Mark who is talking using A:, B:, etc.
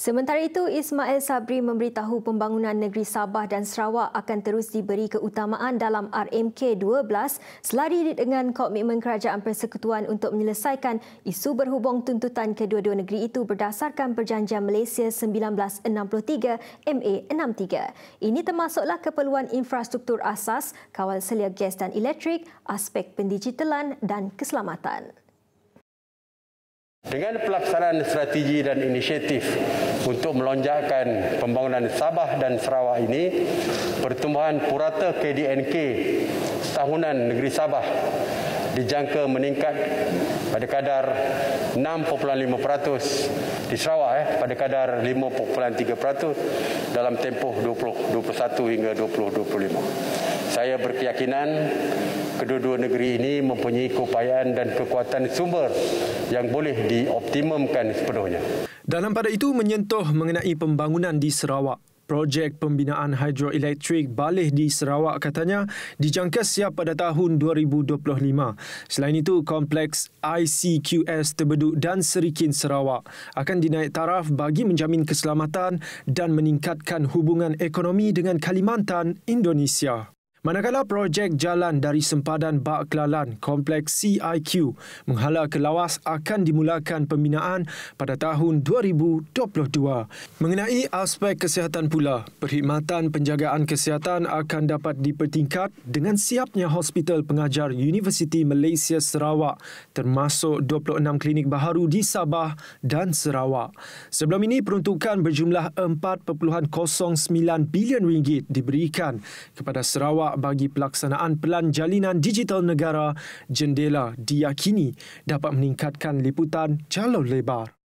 A: Sementara itu, Ismail Sabri memberitahu pembangunan negeri Sabah dan Sarawak akan terus diberi keutamaan dalam RMK 12 selari dengan komitmen Kerajaan Persekutuan untuk menyelesaikan isu berhubung tuntutan kedua-dua negeri itu berdasarkan Perjanjian Malaysia 1963 MA63. Ini termasuklah keperluan infrastruktur asas, kawal selia gas dan elektrik, aspek pendigitalan dan keselamatan.
B: Dengan pelaksanaan strategi dan inisiatif untuk melonjakkan pembangunan Sabah dan Sarawak ini, pertumbuhan purata KDNK tahunan negeri Sabah dijangka meningkat pada kadar 6.5% di Sarawak eh pada kadar 5.3% dalam tempoh 2021 hingga 2025 saya berkeyakinan kedua-dua negeri ini mempunyai keupayaan dan kekuatan sumber yang boleh dioptimumkan sepenuhnya.
C: Dalam pada itu menyentuh mengenai pembangunan di Sarawak. Projek pembinaan hidroelektrik Balih di Sarawak katanya dijangka siap pada tahun 2025. Selain itu, kompleks ICQS Tebeduk dan Serikin Sarawak akan dinaik taraf bagi menjamin keselamatan dan meningkatkan hubungan ekonomi dengan Kalimantan, Indonesia. Manakala projek jalan dari sempadan Bak Kelalan, Kompleks CIQ, menghala ke lawas akan dimulakan pembinaan pada tahun 2022. Mengenai aspek kesihatan pula, perkhidmatan penjagaan kesihatan akan dapat dipertingkat dengan siapnya Hospital Pengajar Universiti Malaysia Sarawak termasuk 26 klinik baharu di Sabah dan Sarawak. Sebelum ini, peruntukan berjumlah 4.09 bilion ringgit diberikan kepada Sarawak tolak bagi pelaksanaan pelan jalinan digital negara jendela diyakini dapat meningkatkan liputan jalur lebar.